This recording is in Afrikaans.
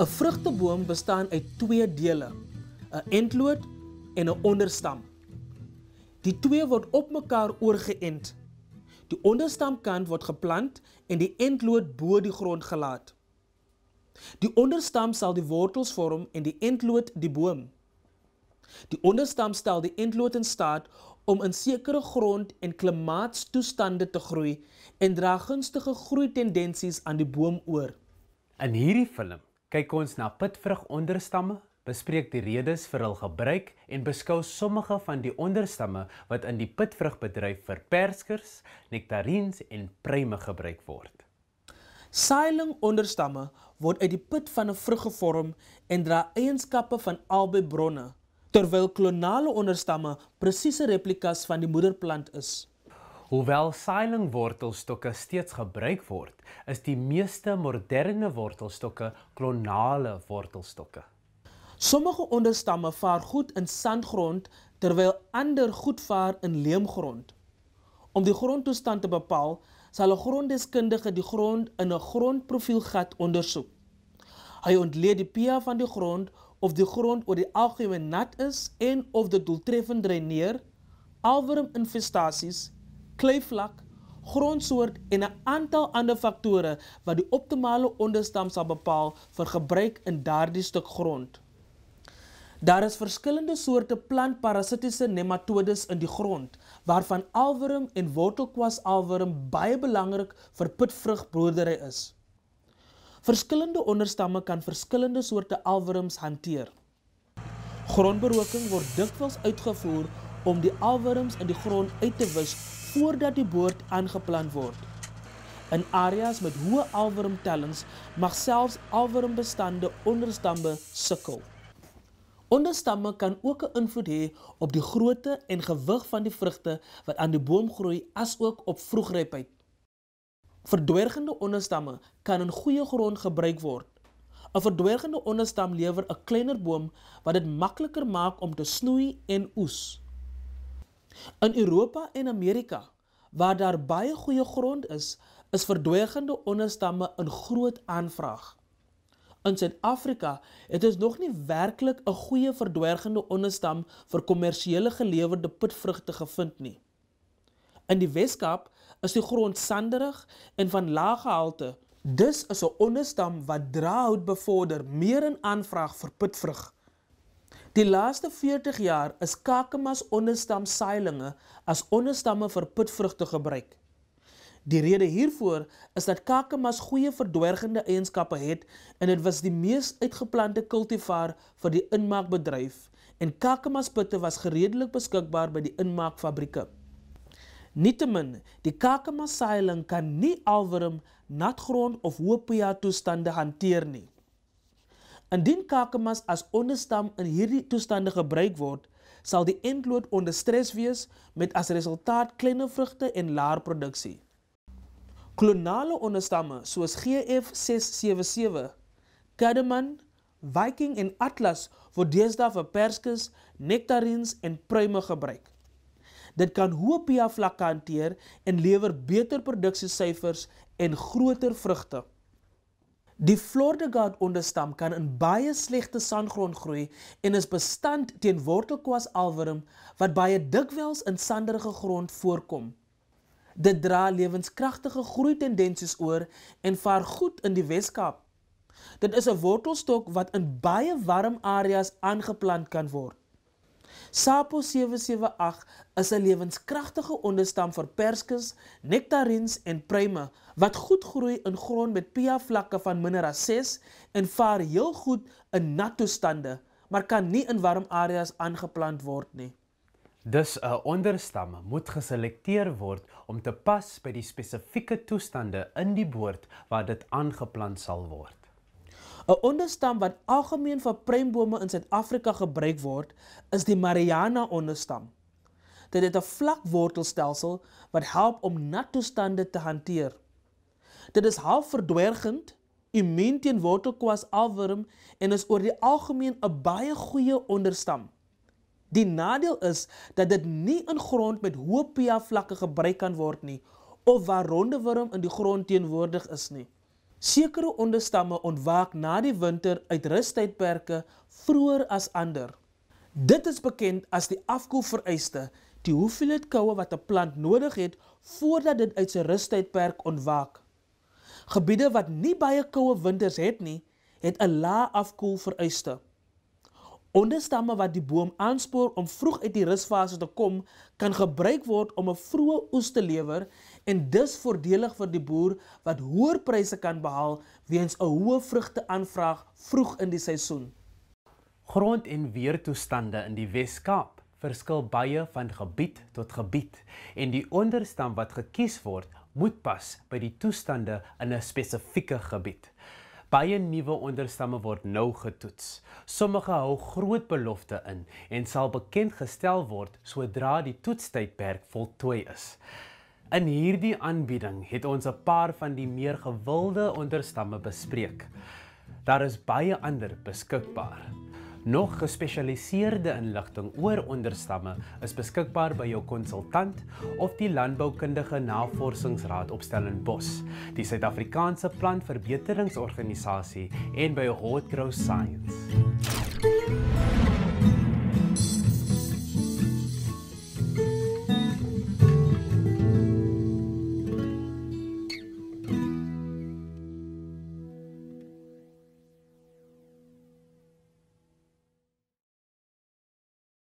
'n Vrugteboom bestaan uit twee dele: 'n entloot en 'n onderstam. Die twee word op mekaar oorgeënt. Die onderstamkant word geplant en die entloot bo die grond gelaat. Die onderstam sal die wortels vorm en die entloot die boom. Die onderstam stel die entloot in staat om in sekere grond- en klimaatstoestande te groei en dra gunstige groei tendensies aan die boom oor. In hierdie film Kyk ons na pitvrug onderstamme, bespreek die redes vir hul gebruik en beskou sommige van die onderstamme wat in die pitvrugbedryf vir perskers, nektariens en pruime gebruik word. Saailing onderstamme word uit die pit van 'n vrug gevorm en dra eienskappe van albei bronne, terwyl klonale onderstamme presiese replikas van die moederplant is. Hoewel seilingwortelstokke steeds gebruik word, is die meeste moderne wortelstokke klonale wortelstokke. Sommige onderstamme vaar goed in sandgrond terwyl ander goed vaar in leemgrond. Om die grondtoestand te bepaal, sal 'n gronddeskundige die grond in 'n grondprofielgat ondersoek. Hy ontleed die pH van die grond of die grond oor die algemeen nat is en of dit doeltreffend dreineer, alwerm infestasies kleivlak, grondsoort en 'n aantal ander faktore wat die optimale onderstam sal bepaal vir gebruik in daardie stuk grond. Daar is verskillende soorte plantparasitiese nematodes in die grond, waarvan alwurm en wortelkwasalwurm baie belangrik vir putvrugbroedery is. Verskillende onderstamme kan verskillende soorte alwurms hanteer. Grondberoking word dikwels uitgevoer om die alwurms in die grond uit te wis voordat die boord aangeplant word. In areas met hoë alwormtellings mag selfs alwormbestande onderstambe sukkel. Onderstamme kan ook 'n invloed hê op die grootte en gewig van die vrugte wat aan die boom groei, asook op vroegrypheid. Verdwergende onderstamme kan in goeie grond gebruik word. 'n Verdwergende onderstam lewer 'n kleiner boom wat dit makliker maak om te snoei en oes. In Europa en Amerika, waar daar baie goeie grond is, is verdwygende onderstamme in groot aanvraag. In Suid-Afrika het ons nog nie werklik 'n goeie verdwygende onderstam vir kommersiële gelewerde putvrugte gevind nie. In die Wes-Kaap is die grond sanderig en van lae gehalte. Dis is 'n onderstam wat draaihout bevorder meer in aanvraag vir putvrugte. Die laaste 40 jaar is Kakamas onderstam saailinge as onderstamme vir putvrugte gebruik. Die rede hiervoor is dat Kakamas goeie verdwergende eienskappe het en dit was die mees uitgeplante kultivar vir die inmaakbedryf en Kakamas putte was gereedelik beskikbaar by die inmaakfabrieke. Nietemin, die Kakamas saailing kan nie alwerm natgrond of hoë pH toestande hanteer nie. Indien kakemas as onderstam in hierdie toestande gebruik word, sal die eindloot onder stres wees met as resultaat kleine vrugte en laer produksie. Klonale onderstamme soos GF677, Cardamom, Viking en Atlas word deesdae vir perskes, nektariens en pruime gebruik. Dit kan hoë pH-vlakke hanteer en lewer beter produksiesyfers en groter vrugte. Die Florida-gat onderstam kan in baie slegte sandgrond groei en is bestand teen wortelkwas alwurm wat baie dikwels in sanderige grond voorkom. Dit dra lewenskragtige groei tendensies oor en vaar goed in die Wes-Kaap. Dit is 'n wortelstok wat in baie warm areas aangeplant kan word. Sapo 778 is 'n lewenskragtige onderstam vir perskes, nektariens en pruime wat goed groei in grond met pH-vlakke van minder as 6 en vaar heel goed in nat toestande, maar kan nie in warm areas aangeplant word nie. Dus 'n onderstam moet geselekteer word om te pas by die spesifieke toestande in die boord waar dit aangeplant sal word. 'n onderstam wat algemeen vir prembome in Suid-Afrika gebruik word, is die Mariana onderstam. Dit het 'n vlak wortelstelsel wat help om nat toestande te hanteer. Dit is half verdwergend, immuun teen wortelkwas alwurm en is oor die algemeen 'n baie goeie onderstam. Die nadeel is dat dit nie in grond met hoë pH vlakke gebruik kan word nie of waar ronde wurm in die grond teenwoordig is nie. Sekere onderstamme ontwaak na die winter uit rustydperke vroeër as ander. Dit is bekend as die afkoelvereiste, die hoeveelheid koue wat 'n plant nodig het voordat dit uit sy rustydperk ontwaak. Gebiede wat nie baie koue winters het nie, het 'n lae afkoelvereiste. Onderstamme wat die boom aanspoor om vroeg uit die rusfase te kom, kan gebruik word om 'n vroeë oes te lewer en dis voordelig vir die boer wat hoër pryse kan behaal weens 'n hoë vrugteaanvraag vroeg in die seisoen. Grond en weertoestande in die Wes-Kaap verskil baie van gebied tot gebied en die onderstam wat gekies word moet pas by die toestande in 'n spesifieke gebied. Baie nuwe onderstamme word nou getoets. Sommige hou groot belofte in en sal bekend gestel word sodra die toetstydperk voltooi is. In hierdie aanbieding het ons 'n paar van die meer gewilde onderstamme bespreek. Daar is baie ander beskikbaar. Nog gespesialiseerde inligting oor onderstamme is beskikbaar by jou konsultant of die Landboukundige Navorsingsraad op Stellenbosch, die Suid-Afrikaanse Plantverbeteringsorganisasie en by Hotgrow Science.